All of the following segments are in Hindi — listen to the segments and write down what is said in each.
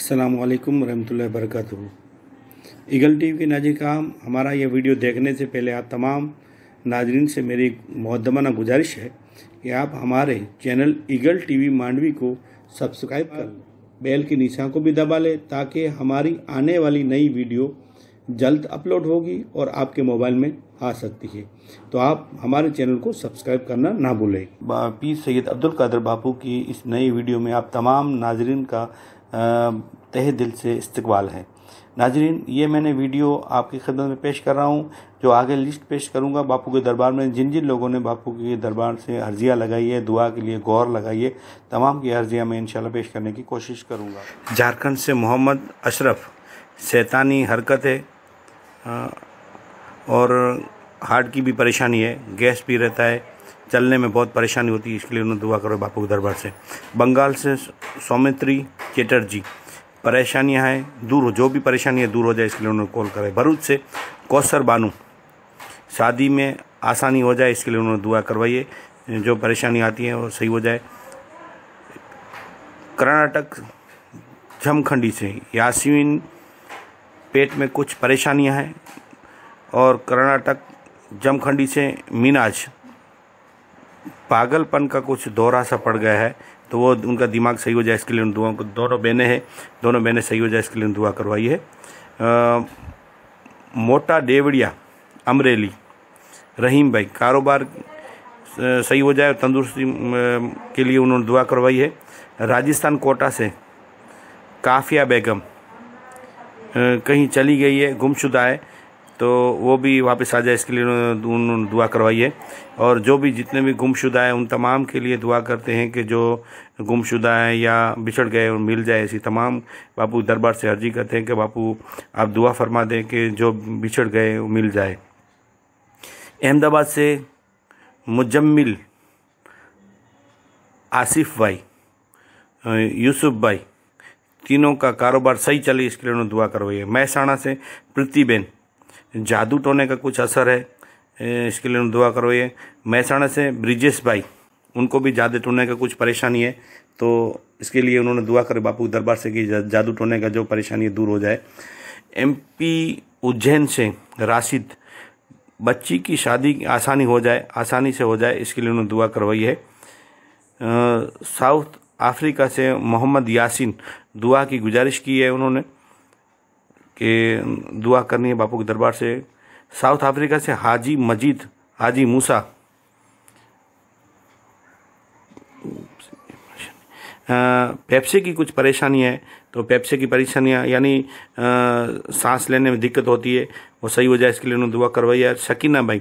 अल्लाम वरहमल वरक ईगल टीवी के नाजिर काम हमारा यह वीडियो देखने से पहले आप तमाम नाजरीन से मेरी मुहदमाना गुजारिश है कि आप हमारे चैनल ईगल टीवी मांडवी को सब्सक्राइब कर बेल के निशान को भी दबा लें ताकि हमारी आने वाली नई वीडियो जल्द अपलोड होगी और आपके मोबाइल में आ सकती है तो आप हमारे चैनल को सब्सक्राइब करना ना भूलें पी सैयद अब्दुल कादर बापू की इस नई वीडियो में आप तमाम नाजरीन का तहे दिल से इस्तबाल है नाजरीन ये मैंने वीडियो आपकी खिदमत में पेश कर रहा हूँ जो आगे लिस्ट पेश करूँगा बापू के दरबार में जिन जिन लोगों ने बापू के दरबार से अर्जियाँ लगाई है दुआ के लिए गौर लगाई है तमाम की अर्जियाँ मैं इनशाला पेश करने की कोशिश करूँगा झारखंड से मोहम्मद अशरफ सैतानी हरकत है और हार्ट की भी परेशानी है गैस भी रहता है चलने में बहुत परेशानी होती है इसके लिए उन्होंने दुआ करो बापू के दरबार से बंगाल से सौमित्री चैटर्जी परेशानियाँ हैं दूर हो जो भी परेशानी है दूर हो जाए इसके लिए उन्होंने कॉल करा भरूच से कौसर बानू शादी में आसानी हो जाए इसके लिए उन्होंने दुआ करवाइए जो परेशानी आती है वो सही हो जाए कर्नाटक झमखंडी से यासिन पेट में कुछ परेशानियां हैं और कर्नाटक जमखंडी से मीनाज पागलपन का कुछ दौरा सा पड़ गया है तो वो उनका दिमाग सही हो जाए इसके लिए उन दुआओं को दोनों बहनें हैं दोनों बहनें सही हो जाए इसके लिए दुआ करवाई है आ, मोटा डेवड़िया अमरेली रहीम भाई कारोबार सही हो जाए तंदुरुस्ती के लिए उन्होंने दुआ करवाई है राजस्थान कोटा से काफिया बेगम कहीं चली गई है गुमशुदा है तो वो भी वापस आ जाए इसके लिए उन्होंने दुआ करवाई है और जो भी जितने भी गुमशुदा हैं उन तमाम के लिए दुआ करते हैं कि जो गुमशुदा हैं या बिछड़ गए और मिल जाए ऐसी तमाम बापू दरबार से अर्जी करते हैं कि बापू आप दुआ फरमा दें कि जो बिछड़ गए वो मिल जाए अहमदाबाद से मुजम्मिल आसिफ भाई यूसुफ भाई तीनों का कारोबार सही चले इसके लिए उन्होंने दुआ करवाई है महसाणा से प्रीति बेन जादू टोने का कुछ असर है इसके लिए दुआ करो ये महसाणा से ब्रिजेश भाई उनको भी जादू टोने का कुछ परेशानी है तो इसके लिए उन्होंने दुआ करे बापू दरबार से कि जादू टोने का जो परेशानी है दूर हो जाए एमपी उज्जैन से राशिद बच्ची की शादी आसानी हो जाए आसानी से हो जाए इसके लिए उन्होंने दुआ करवाई है साउथ अफ्रीका से मोहम्मद यासिन दुआ की गुजारिश की है उन्होंने कि दुआ करनी है बापू के दरबार से साउथ अफ्रीका से हाजी मजीद हाजी मूसा पेप्सी की कुछ परेशानी है तो पेप्सी की परेशानियाँ यानी सांस लेने में दिक्कत होती है वो सही हो जाए इसके लिए उन्होंने दुआ करवाई है शकीना भाई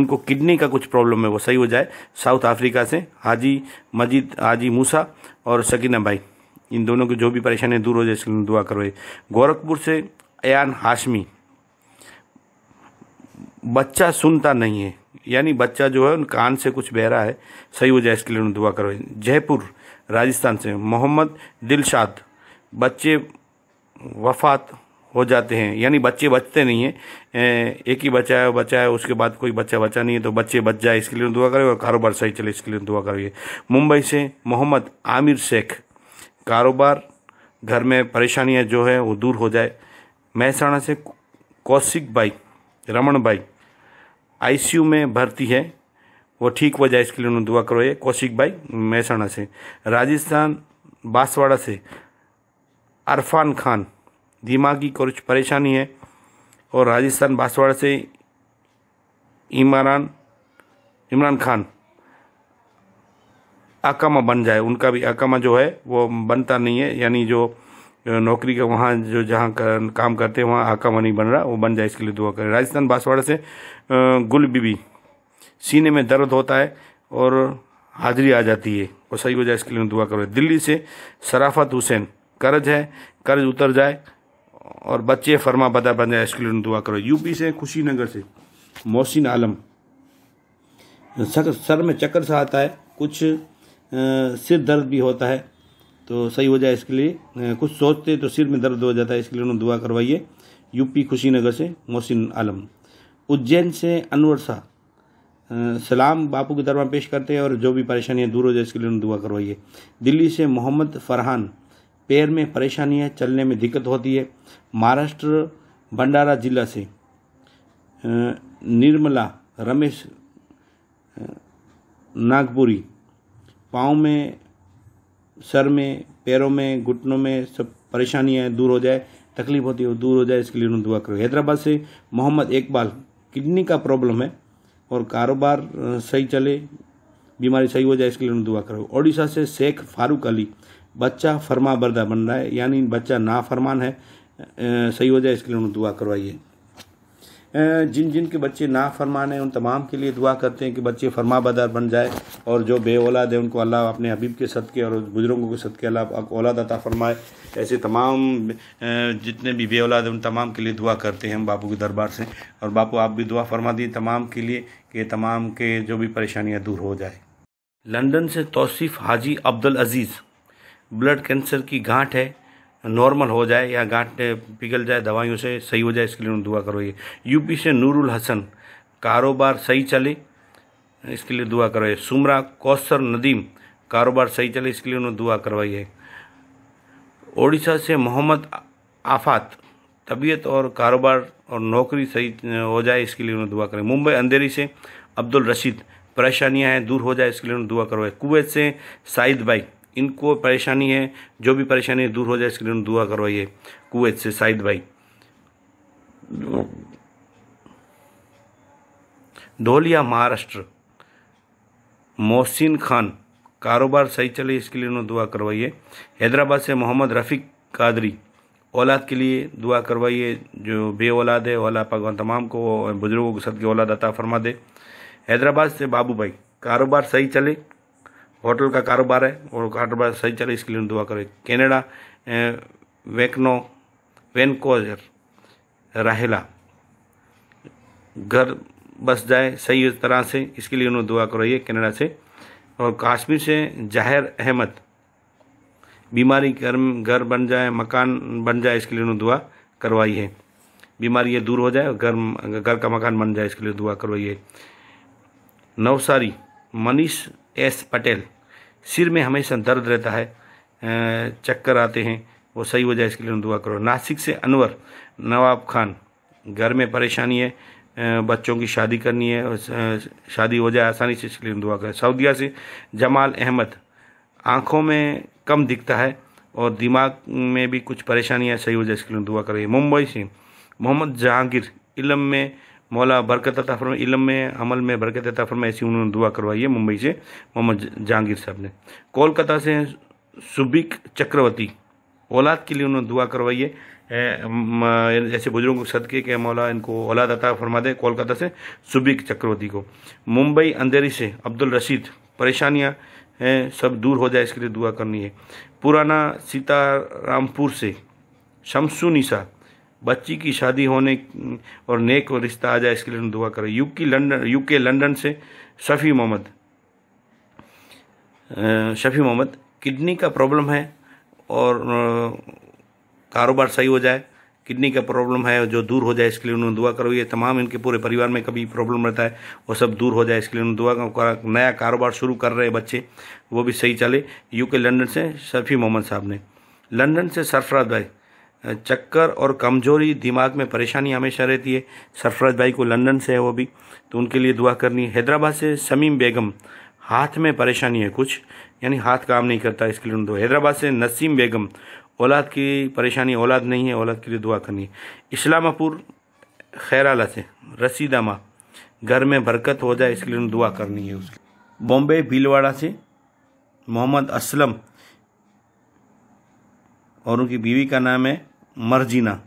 उनको किडनी का कुछ प्रॉब्लम है वो सही हो जाए साउथ अफ्रीका से हाजी मजीद हाजी मूसा और शकीना भाई इन दोनों की जो भी परेशानी दूर हो जाए इसके लिए दुआ करवाई गोरखपुर से अयान हाशमी बच्चा सुनता नहीं है यानी बच्चा जो है उन कान से कुछ बहरा है सही हो जाए इसके लिए उन्हें दुआ करो जयपुर राजस्थान से मोहम्मद दिलशाद बच्चे वफात हो जाते हैं यानी बच्चे बचते नहीं हैं एक ही बचा है बचा है उसके बाद कोई बच्चा बचा नहीं है तो बच्चे बच जाए इसके लिए दुआ करिए और कारोबार सही चले इसके लिए दुआ करिए मुंबई से मोहम्मद आमिर शेख कारोबार घर में परेशानियाँ जो है वो दूर हो जाए महसाणा से कौशिक बाई रमन बाई आईसीयू में भर्ती है वो ठीक हो जाए इसके लिए उन्होंने दुआ करवाई कौशिक बाई महसाणा से राजस्थान बांसवाड़ा से अरफान खान दिमागी कुछ परेशानी है और राजस्थान बांसवाड़ा से इमरान इमरान खान अकामा बन जाए उनका भी अकामा जो है वो बनता नहीं है यानी जो नौकरी का वहाँ जो जहाँ कर, काम करते हैं वहाँ आका मनी बन रहा वो बन जाए इसके लिए दुआ करें राजस्थान बांसवाड़ा से गुल बीबी सीने में दर्द होता है और हाजिरी आ जाती है वो सही हो जाए इसके लिए दुआ करो दिल्ली से शराफत हुसैन कर्ज है कर्ज उतर जाए और बच्चे फर्मा बदा बन जाए इसके लिए दुआ करो यूपी से खुशीनगर से मोहसिन आलम सर में चक्कर सा आता है कुछ सिर दर्द भी होता है तो सही हो जाए इसके लिए कुछ सोचते तो सिर में दर्द हो जाता है इसके लिए उन्होंने दुआ करवाइए यूपी कुशीनगर से मोहसिन आलम उज्जैन से अनवर शाह सलाम बापू के दरबार पेश करते हैं और जो भी परेशानियाँ दूर हो जाए इसके लिए उन्हें दुआ करवाइए दिल्ली से मोहम्मद फरहान पैर में परेशानी है चलने में दिक्कत होती है महाराष्ट्र भंडारा जिला से निर्मला रमेश नागपुरी पाँव में सर में पैरों में घुटनों में सब परेशानियाँ दूर हो जाए तकलीफ होती है वो दूर हो जाए इसके लिए उन्होंने दुआ करो हैदराबाद से मोहम्मद इकबाल किडनी का प्रॉब्लम है और कारोबार सही चले बीमारी सही हो जाए इसके लिए उन्होंने दुआ करो ओडिशा से शेख फारूक अली बच्चा फरमा बरदा बन रहा है यानी बच्चा नाफरमान है सही हो जाए इसके लिए उन्होंने दुआ करवाइए जिन जिन के बच्चे ना फरमाने उन तमाम के लिए दुआ करते हैं कि बच्चे फरमा बदार बन जाए और जो बे औलाद है उनको अल्लाह अपने हबीब के सदके और बुजुर्गों के सदके अल्लाह औलाद अता फरमाए ऐसे तमाम जितने भी बे औलाद हैं उन तमाम के लिए दुआ करते हैं हम बापू के दरबार से और बापू आप भी दुआ फरमा दिए तमाम के लिए कि तमाम के जो भी परेशानियाँ दूर हो जाए लंदन से तोसीफ़ हाजी अब्दुल अज़ीज़ ब्लड कैंसर की गांठ है नॉर्मल हो जाए या गांठ पिघल जाए दवाइयों से सही हो जाए इसके लिए दुआ करो ये यूपी से नूरुल हसन कारोबार सही चले इसके लिए दुआ करवाई सुमरा कौसर नदीम कारोबार सही चले इसके लिए उन्होंने दुआ करवाई है ओडिशा से मोहम्मद आफात तबीयत और कारोबार और नौकरी सही हो जाए इसके लिए उन्होंने दुआ करें मुंबई अंधेरी से अब्दुल रशीद परेशानियां हैं दूर हो जाए इसके लिए उन्होंने दुआ करवाए कुवैत से साइद भाई इनको परेशानी है जो भी परेशानी दूर हो जाए इसके लिए दुआ करवाइए कुवैत से साहिद भाई धोलिया महाराष्ट्र मोहसिन खान कारोबार सही चले इसके लिए उन्होंने दुआ करवाइए हैदराबाद से मोहम्मद रफ़ीक कादरी औलाद के लिए दुआ करवाइए जो बे औलाद है औला भगवान तमाम को बुज़ुर्गों के सद की औलाद अता फरमा दे हैदराबाद से बाबू भाई कारोबार सही चले होटल का कारोबार है और कारोबार सही चले इसके लिए दुआ करें कैनेडा वेकनो वेनकोजर राहला घर बस जाए सही तरह से इसके लिए उन्होंने दुआ करो ये कनाडा से और कश्मीर से जाहिर अहमद बीमारी घर घर बन जाए मकान बन जाए इसके लिए उन्होंने दुआ करवाई है बीमारी ये दूर हो जाए घर घर का मकान बन जाए इसके लिए दुआ करवाई है नवसारी मनीष एस पटेल सिर में हमेशा दर्द रहता है चक्कर आते हैं वो सही हो जाए इसके लिए दुआ करो नासिक से अनवर नवाब खान घर में परेशानी है बच्चों की शादी करनी है और शादी हो जाए आसानी से इसके लिए दुआ करें सऊदिया से जमाल अहमद आँखों में कम दिखता है और दिमाग में भी कुछ परेशानियाँ सही हो जाए इसके लिए दुआ करें मुंबई से मोहम्मद जहांगीर इलम में मौला बरकत अता फरमा इलम में अमल में बरकत अता फरमा ऐसी उन्होंने दुआ करवाई है मुंबई से मोहम्मद जहांगीर साहब ने कोलकाता से सुबिक चक्रवर्ती औलाद के लिए उन्होंने दुआ करवाई है ऐसे बुजुर्गों को सदके के मौला इनको औलाद अता फरमा दे कोलकाता से सुबिक चक्रवर्ती को मुंबई अंधेरी से अब्दुल रशीद परेशानियाँ हैं सब दूर हो जाए इसके लिए दुआ करनी है पुराना सीतारामपुर से शमसू निसा बच्ची की शादी होने और नेक और रिश्ता आ जाए इसके लिए दुआ करें यू की लंडन यू के लंदन से शफ़ी मोहम्मद शफ़ी मोहम्मद किडनी का प्रॉब्लम है और कारोबार सही हो जाए किडनी का प्रॉब्लम है जो दूर हो जाए इसके लिए उन्होंने दुआ करो ये तमाम इनके पूरे परिवार में कभी प्रॉब्लम रहता है वो सब दूर हो जाए इसके लिए उन्होंने दुआ करो नया कारोबार शुरू कर रहे बच्चे वो भी सही चले यूके लंदन से शफी मोहम्मद साहब ने लंदन से सरफराज भाई चक्कर और कमजोरी दिमाग में परेशानी हमेशा रहती है सरफराज भाई को लंदन से है वो भी तो उनके लिए दुआ करनी है हैदराबाद से समीम बेगम हाथ में परेशानी है कुछ यानी हाथ काम नहीं करता इसके लिए दो हैदराबाद से नसीम बेगम औलाद की परेशानी औलाद नहीं है औलाद के लिए दुआ करनी है इस्लामापुर खैराला से रसीदा माँ घर में बरकत हो जाए इसके लिए दुआ करनी है उसकी बॉम्बे भीलवाड़ा से मोहम्मद असलम और उनकी बीवी का नाम है मर जीना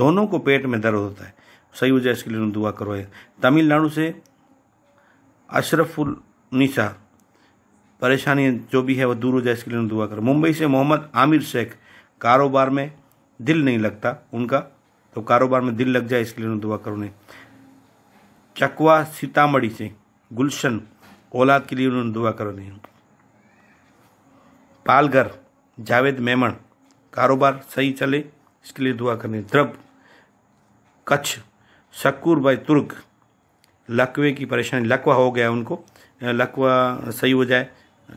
दोनों को पेट में दर्द होता है सही वजह इसके लिए दुआ करो तमिलनाडु से अशरफुल निशा परेशानी जो भी है वो दूर हो जाए इसके लिए दुआ करो मुंबई से मोहम्मद आमिर शेख कारोबार में दिल नहीं लगता उनका तो कारोबार में दिल लग जाए इसके लिए दुआ करो नहीं चकवा सीतामढ़ी से गुलशन औलाद के लिए उन्होंने दुआ करो नहीं पालघर जावेद मेमन कारोबार सही चले इसके लिए दुआ करनी द्रव कच्छ शक्कुर भाई तुर्क लकवे की परेशानी लकवा हो गया उनको लकवा सही हो जाए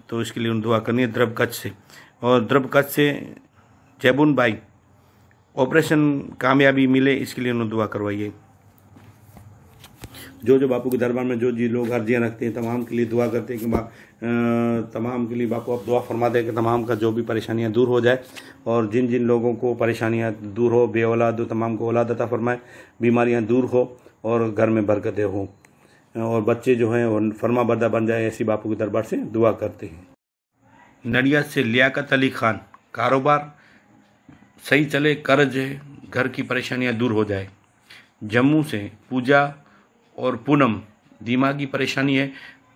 तो इसके लिए उन दुआ करनी है द्रव कच्छ से और द्रव कच्छ से जैबुन बाई ऑपरेशन कामयाबी मिले इसके लिए उन्होंने दुआ करवाइए जो जो बापू के दरबार में जो जी लोग अर्जियाँ रखते हैं तमाम के लिए दुआ करते हैं कि तमाम के लिए बापू आप दुआ फरमा दें कि तमाम का जो भी परेशानियाँ दूर हो जाए और जिन जिन लोगों को परेशानियाँ दूर हो बे औलाद तमाम को औलाद अता फरमाए बीमारियाँ दूर हो और घर में बरकतें हों और बच्चे जो हैं वो फर्मा बरदा बन जाए ऐसी बापू के दरबार से दुआ करते हैं नडिया से लियाकत अली खान कारोबार सही चले कर्ज घर की परेशानियां दूर हो जाए जम्मू से पूजा और पूनम दिमागी परेशानी है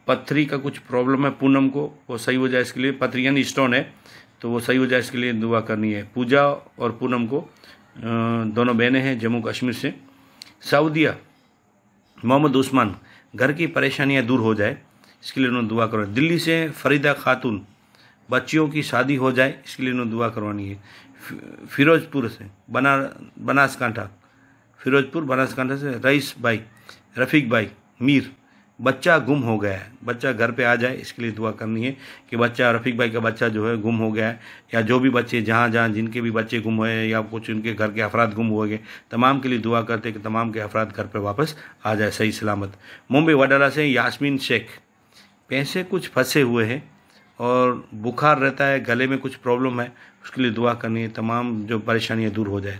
पथरी का कुछ प्रॉब्लम है पूनम को वो सही हो जाए इसके लिए पथरी यानी स्टोन है तो वो सही हो जाए इसके लिए दुआ करनी है पूजा और पूनम को दोनों बहनें हैं जम्मू कश्मीर से सऊदिया मोहम्मद उस्मान घर की परेशानियाँ दूर हो जाए इसके लिए उन्होंने दुआ करवानी दिल्ली से फरीदा खातून बच्चियों की शादी हो जाए इसके लिए उन्होंने दुआ करवानी है फिरोजपुर से बना बनासकांठा फिरोजपुर बनासकांठा से रईस भाई रफीक भाई मीर बच्चा गुम हो गया है बच्चा घर पे आ जाए इसके लिए दुआ करनी है कि बच्चा रफीक भाई का बच्चा जो है गुम हो गया है या जो भी बच्चे जहाँ जहाँ जिनके भी बच्चे गुम हुए या कुछ उनके घर के अफराद गुम हुए गए तमाम के लिए दुआ करते कि तमाम के अफराद घर पर वापस आ जाए सही सलामत मुंबई वडाला से यासमीन शेख पैसे कुछ फंसे हुए हैं और बुखार रहता है गले में कुछ प्रॉब्लम है उसके लिए दुआ करनी है तमाम जो परेशानियाँ दूर हो जाए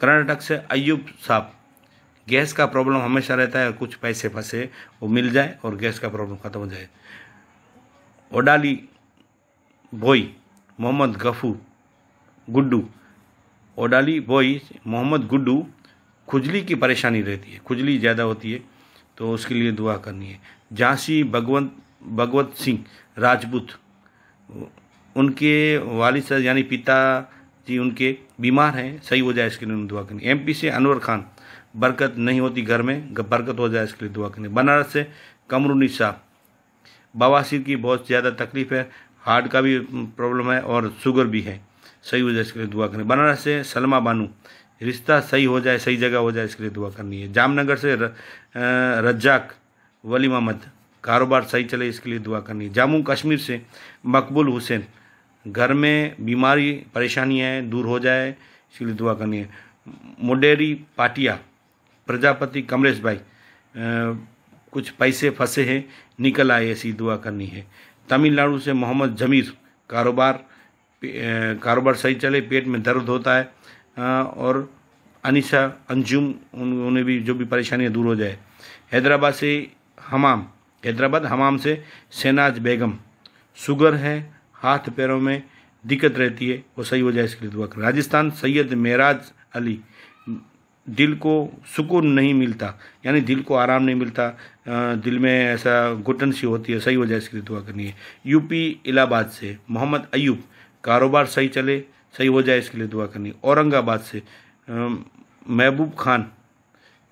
कर्नाटक से अयुब साहब गैस का प्रॉब्लम हमेशा रहता है कुछ पैसे फंसे वो मिल जाए और गैस का प्रॉब्लम ख़त्म हो जाए ओडाली बोई मोहम्मद गफू गुड्डू ओडाली बोई मोहम्मद गुड्डू खुजली की परेशानी रहती है खुजली ज़्यादा होती है तो उसके लिए दुआ करनी है झांसी भगवंत भगवत सिंह राजपूत उनके वालिद यानी पिता जी उनके बीमार हैं सही हो जाए इसके लिए उन्हें दुआ करनी एम से अनवर खान बरकत नहीं होती घर में बरकत हो जाए इसके लिए दुआ करनी बनारस से कमरुनिसा बवासीर की बहुत ज़्यादा तकलीफ है हार्ट का भी प्रॉब्लम है और शुगर भी है सही हो जाए इसके लिए दुआ करनी बनारस से सलमा बानू रिश्ता सही हो जाए सही जगह हो जाए इसके लिए दुआ करनी है जामनगर से र, रज्जाक वली मोहम्मद कारोबार सही चले इसके लिए दुआ करनी है जम्मू कश्मीर से मकबूल हुसैन घर में बीमारी परेशानी है दूर हो जाए इसलिए दुआ करनी है मुडेरी पाटिया प्रजापति कमलेश भाई आ, कुछ पैसे फंसे हैं निकल आए ऐसी दुआ करनी है तमिलनाडु से मोहम्मद जमीर कारोबार कारोबार सही चले पेट में दर्द होता है आ, और अनिशा अंजुम उन्हें भी जो भी परेशानियाँ दूर हो जाए हैदराबाद से हमाम हैदराबाद हमाम से सेनाज बेगम शुगर है हाथ पैरों में दिक्कत रहती है वो सही हो जाए इसके लिए दुआ करें राजस्थान सैयद मेराज अली दिल को सुकून नहीं मिलता यानी दिल को आराम नहीं मिलता दिल में ऐसा घुटन सी होती है सही हो जाए इसके लिए दुआ करनी है यूपी इलाहाबाद से मोहम्मद अयूब कारोबार सही चले सही हो जाए इसके लिए दुआ करनी है औरंगाबाद से महबूब खान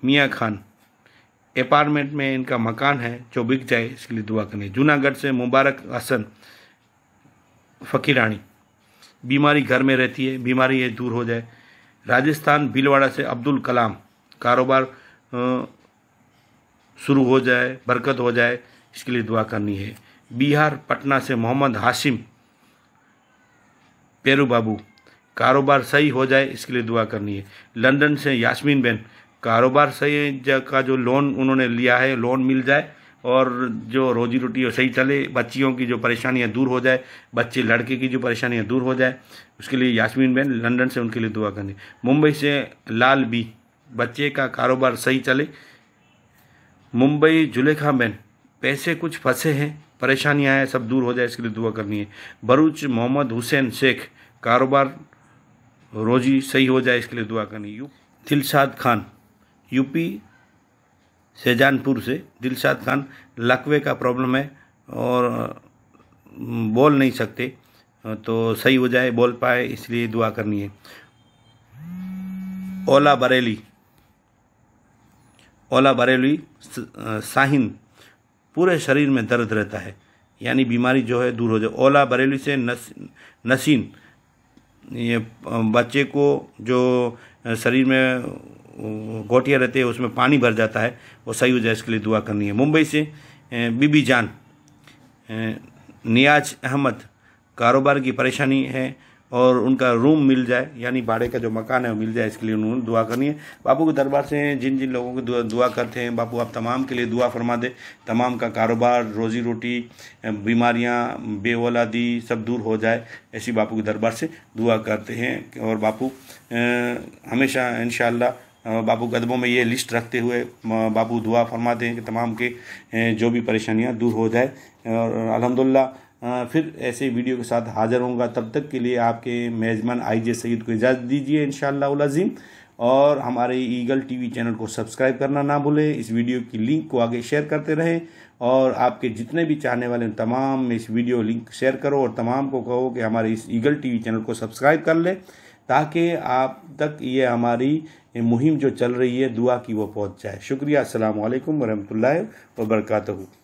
मियाँ खान अपार्टमेंट में इनका मकान है जो बिक जाए इसके लिए दुआ करनी है जूनागढ़ से मुबारक हसन फकीरानी बीमारी घर में रहती है बीमारी ये दूर हो जाए राजस्थान भीलवाड़ा से अब्दुल कलाम कारोबार शुरू हो जाए बरकत हो जाए इसके लिए दुआ करनी है बिहार पटना से मोहम्मद हाशिम पेरू बाबू कारोबार सही हो जाए इसके लिए दुआ करनी है लंदन से यास्मीन बेन कारोबार सही का जो लोन उन्होंने लिया है लोन मिल जाए और जो रोजी रोटी हो सही चले बच्चियों की जो परेशानियां दूर हो जाए बच्चे लड़के की जो परेशानियां दूर हो जाए उसके लिए यासमीन बहन लंदन से उनके लिए दुआ करनी मुंबई से लाल बी बच्चे का कारोबार सही चले मुंबई जुलेखा बहन पैसे कुछ फंसे हैं परेशानियां हैं सब दूर हो जाए इसके लिए दुआ करनी है भरूच मोहम्मद हुसैन शेख कारोबार रोजी सही हो जाए इसके लिए दुआ करनी यू दिलशाद खान यूपी शहजानपुर से दिलशाद खान लकवे का प्रॉब्लम है और बोल नहीं सकते तो सही हो जाए बोल पाए इसलिए दुआ करनी है ओला बरेली ओला बरेली साहिन पूरे शरीर में दर्द रहता है यानी बीमारी जो है दूर हो जाए ओला बरेली से नस नसीन ये बच्चे को जो शरीर में गोटिया रहती है उसमें पानी भर जाता है वो सही हो जाए इसके लिए दुआ करनी है मुंबई से बीबी जान नियाज अहमद कारोबार की परेशानी है और उनका रूम मिल जाए यानी भाड़े का जो मकान है वो मिल जाए इसके लिए उन्होंने दुआ करनी है बापू के दरबार से जिन जिन लोगों की दुआ, दुआ करते हैं बापू आप तमाम के लिए दुआ फरमा दे तमाम का कारोबार रोजी रोटी बीमारियां बेवलादी सब दूर हो जाए ऐसी बापू के दरबार से दुआ करते हैं और बापू हमेशा इन बाबू गदबों में ये लिस्ट रखते हुए बाबू दुआ फरमाते हैं कि तमाम के जो भी परेशानियाँ दूर हो जाए और अलहमदिल्ला फिर ऐसे वीडियो के साथ हाज़िर होंगे तब तक के लिए आपके मेज़बान आई जे सईद को इजाज़त दीजिए इन शाजीम और हमारे ईगल टीवी चैनल को सब्सक्राइब करना ना भूलें इस वीडियो की लिंक को आगे शेयर करते रहें और आपके जितने भी चाहने वाले हैं तमाम में इस वीडियो लिंक शेयर करो और तमाम को कहो कि हमारे इस ईगल टीवी चैनल को सब्सक्राइब कर लें ताकि आप तक ये हमारी मुहिम जो चल रही है दुआ की वो पहुंच जाए शुक्रिया असल वरहमल वर्का